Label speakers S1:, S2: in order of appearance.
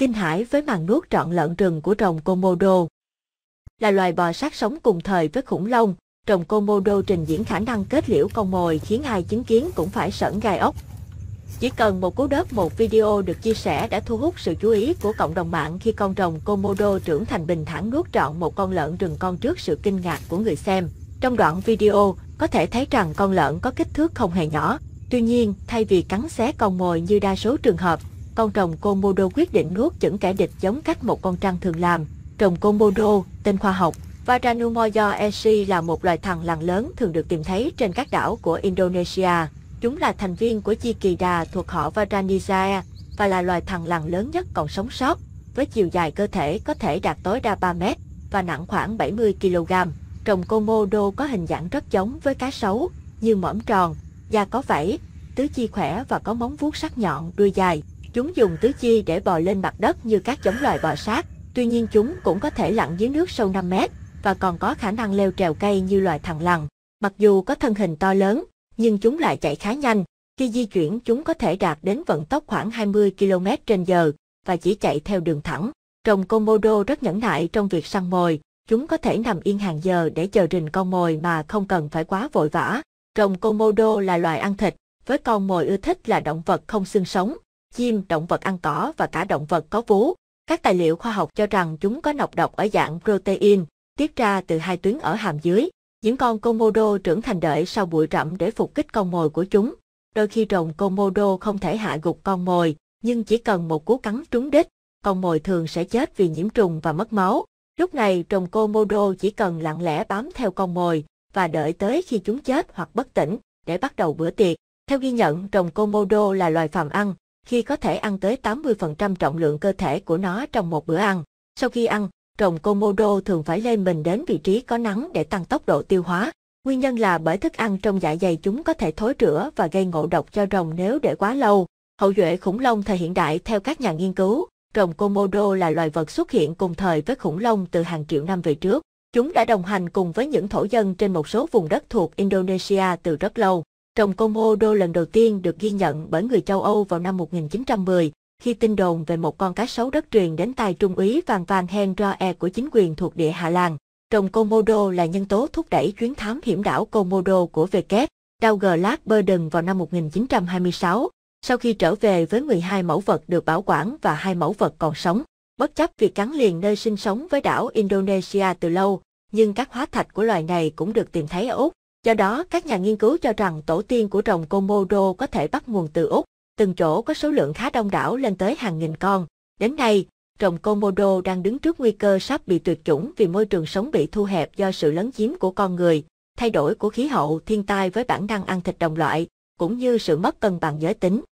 S1: kinh hãi với màn nuốt trọn lợn rừng của rồng Komodo. Là loài bò sát sống cùng thời với khủng long, rồng Komodo trình diễn khả năng kết liễu con mồi khiến ai chứng kiến cũng phải sởn gai ốc. Chỉ cần một cú đớp một video được chia sẻ đã thu hút sự chú ý của cộng đồng mạng khi con rồng Komodo trưởng thành bình thản nuốt trọn một con lợn rừng con trước sự kinh ngạc của người xem. Trong đoạn video, có thể thấy rằng con lợn có kích thước không hề nhỏ. Tuy nhiên, thay vì cắn xé con mồi như đa số trường hợp, con rồng Komodo quyết định nuốt chửng kẻ địch giống cách một con trăng thường làm. Rồng Komodo, tên khoa học, Varanumoyo Esi là một loài thằn lằn lớn thường được tìm thấy trên các đảo của Indonesia. Chúng là thành viên của chi kỳ đà thuộc họ Varanizae và là loài thằn lằn lớn nhất còn sống sót, với chiều dài cơ thể có thể đạt tối đa 3 mét và nặng khoảng 70 kg. Rồng Komodo có hình dạng rất giống với cá sấu, như mõm tròn, da có vảy, tứ chi khỏe và có móng vuốt sắc nhọn, đuôi dài. Chúng dùng tứ chi để bò lên mặt đất như các giống loài bò sát, tuy nhiên chúng cũng có thể lặn dưới nước sâu 5 mét và còn có khả năng leo trèo cây như loài thằn lằn. Mặc dù có thân hình to lớn, nhưng chúng lại chạy khá nhanh. Khi di chuyển chúng có thể đạt đến vận tốc khoảng 20 km h và chỉ chạy theo đường thẳng. Rồng Komodo rất nhẫn nại trong việc săn mồi, chúng có thể nằm yên hàng giờ để chờ rình con mồi mà không cần phải quá vội vã. Rồng Komodo là loài ăn thịt, với con mồi ưa thích là động vật không xương sống, chim, động vật ăn cỏ và cả động vật có vú. Các tài liệu khoa học cho rằng chúng có nọc độc ở dạng protein, tiết ra từ hai tuyến ở hàm dưới. Những con Komodo trưởng thành đợi sau bụi rậm để phục kích con mồi của chúng. Đôi khi rồng Komodo không thể hạ gục con mồi, nhưng chỉ cần một cú cắn trúng đích, con mồi thường sẽ chết vì nhiễm trùng và mất máu. Lúc này rồng Komodo chỉ cần lặng lẽ bám theo con mồi và đợi tới khi chúng chết hoặc bất tỉnh để bắt đầu bữa tiệc. Theo ghi nhận, rồng Komodo là loài phàm ăn, khi có thể ăn tới 80% trọng lượng cơ thể của nó trong một bữa ăn. Sau khi ăn, rồng Komodo thường phải lên mình đến vị trí có nắng để tăng tốc độ tiêu hóa. Nguyên nhân là bởi thức ăn trong dạ dày chúng có thể thối rữa và gây ngộ độc cho rồng nếu để quá lâu. Hậu duệ khủng long thời hiện đại theo các nhà nghiên cứu, rồng Komodo là loài vật xuất hiện cùng thời với khủng long từ hàng triệu năm về trước. Chúng đã đồng hành cùng với những thổ dân trên một số vùng đất thuộc Indonesia từ rất lâu. Trồng Komodo lần đầu tiên được ghi nhận bởi người châu Âu vào năm 1910, khi tin đồn về một con cá sấu đất truyền đến tay trung úy Van Van Henroe của chính quyền thuộc địa Hà Lan. Trồng Komodo là nhân tố thúc đẩy chuyến thám hiểm đảo Komodo của W. Douglas Burden vào năm 1926, sau khi trở về với 12 mẫu vật được bảo quản và hai mẫu vật còn sống. Bất chấp việc gắn liền nơi sinh sống với đảo Indonesia từ lâu, nhưng các hóa thạch của loài này cũng được tìm thấy ở Úc, Do đó, các nhà nghiên cứu cho rằng tổ tiên của rồng Komodo có thể bắt nguồn từ Úc, từng chỗ có số lượng khá đông đảo lên tới hàng nghìn con. Đến nay, rồng Komodo đang đứng trước nguy cơ sắp bị tuyệt chủng vì môi trường sống bị thu hẹp do sự lấn chiếm của con người, thay đổi của khí hậu, thiên tai với bản năng ăn thịt đồng loại, cũng như sự mất cân bằng giới tính.